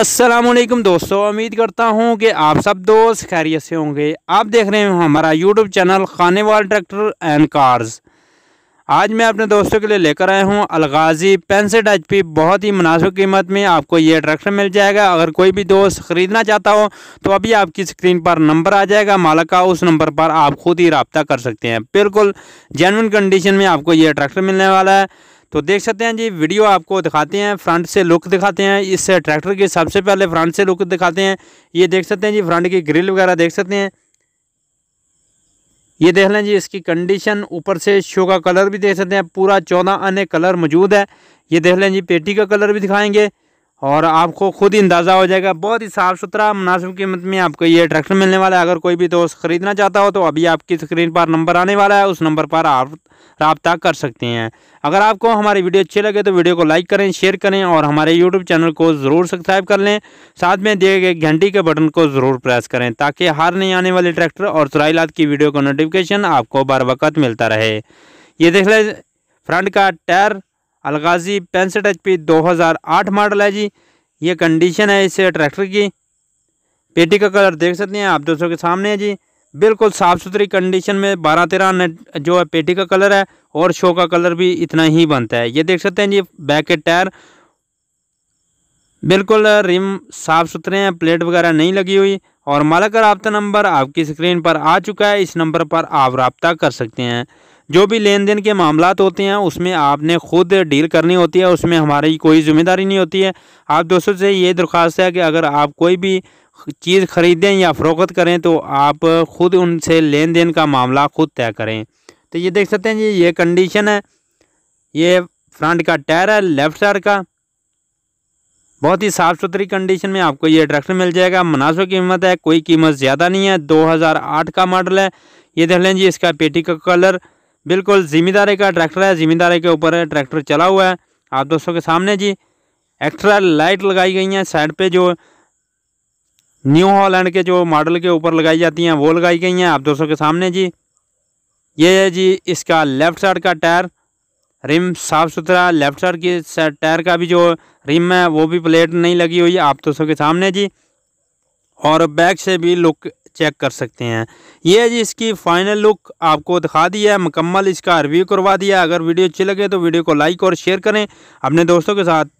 असलम दोस्तों उम्मीद करता हूँ कि आप सब दोस्त खैरियत से होंगे आप देख रहे हैं हमारा यूट्यूब चैनल वाल ट्रैक्टर एंड कार्स आज मैं अपने दोस्तों के लिए लेकर आया हूँ अलगाजी पेंसठ एच पी बहुत ही मुनासिब कीमत में आपको ये ट्रैक्टर मिल जाएगा अगर कोई भी दोस्त ख़रीदना चाहता हो तो अभी आपकी स्क्रीन पर नंबर आ जाएगा मालक का उस नंबर पर आप खुद ही रबता कर सकते हैं बिल्कुल जेनविन कंडीशन में आपको ये ट्रैक्टर मिलने वाला है तो देख सकते हैं जी वीडियो आपको दिखाते हैं फ्रंट से लुक दिखाते हैं इस ट्रैक्टर के सबसे पहले फ्रंट से लुक दिखाते हैं ये देख सकते हैं जी फ्रंट की ग्रिल वगैरह देख सकते हैं ये देख लें जी इसकी कंडीशन ऊपर से शो का कलर भी देख सकते हैं पूरा चौदह अन्य कलर मौजूद है ये देख लें जी पेटी का कलर भी दिखाएंगे और आपको खुद ही अंदाज़ा हो जाएगा बहुत ही साफ़ सुथरा मुनासिब कीमत में आपको ये ट्रैक्टर मिलने वाला है अगर कोई भी दोस्त ख़रीदना चाहता हो तो अभी आपकी स्क्रीन पर नंबर आने वाला है उस नंबर पर आप रबता कर सकते हैं अगर आपको हमारी वीडियो अच्छी लगे तो वीडियो को लाइक करें शेयर करें और हमारे यूट्यूब चैनल को ज़रूर सब्सक्राइब कर लें साथ में दिए गए घंटी के बटन को ज़रूर प्रेस करें ताकि हार नहीं आने वाले ट्रैक्टर और चराईलात की वीडियो का नोटिफिकेशन आपको बर वक्त मिलता रहे ये देख लें फ्रंट का टायर अलगाजी पैंसठ एच पी दो हज़ार आठ मॉडल है जी ये कंडीशन है इस ट्रैक्टर की पेटी का कलर देख सकते हैं आप दोस्तों के सामने है जी बिल्कुल साफ़ सुथरी कंडीशन में बारह तेरह जो है पेटी का कलर है और शो का कलर भी इतना ही बनता है ये देख सकते हैं जी बैक के टायर बिल्कुल रिम साफ़ सुथरे हैं प्लेट वगैरह नहीं लगी हुई और मालक का रबता नंबर आपकी स्क्रीन पर आ चुका है इस नंबर पर आप रबता कर सकते हैं जो भी लेन देन के मामला होते हैं उसमें आपने खुद डील करनी होती है उसमें हमारी कोई ज़िम्मेदारी नहीं होती है आप दोस्तों से ये दरख्वास्त है कि अगर आप कोई भी चीज़ ख़रीदें या फ़रोख्त करें तो आप खुद उनसे लेन देन का मामला खुद तय करें तो ये देख सकते हैं जी ये कंडीशन है ये फ्रंट का टायर है लेफ़्ट टायर का बहुत ही साफ़ सुथरी कंडीशन में आपको ये ट्रैक्टर मिल जाएगा मुनासिब कीमत है कोई कीमत ज़्यादा नहीं है 2008 का मॉडल है ये देख लें जी इसका पेटी का कलर बिल्कुल जिम्मेदारी का ट्रैक्टर है जिम्मेदारी के ऊपर ट्रैक्टर चला हुआ है आप दोस्तों के सामने जी एक्स्ट्रा लाइट लगाई गई हैं साइड पे जो न्यू हॉलैंड के जो मॉडल के ऊपर लगाई जाती हैं वो लगाई गई हैं आप दोस्तों के सामने जी ये है जी इसका लेफ़्ट साइड का टायर रिम साफ़ सुथरा लेफ़्ट साइड की टायर का भी जो रिम है वो भी प्लेट नहीं लगी हुई आप दोस्तों के सामने जी और बैक से भी लुक चेक कर सकते हैं ये है जी इसकी फाइनल लुक आपको दिखा दिया है मुकम्मल इसका रिव्यू करवा दिया अगर वीडियो अच्छी लगे तो वीडियो को लाइक और शेयर करें अपने दोस्तों के साथ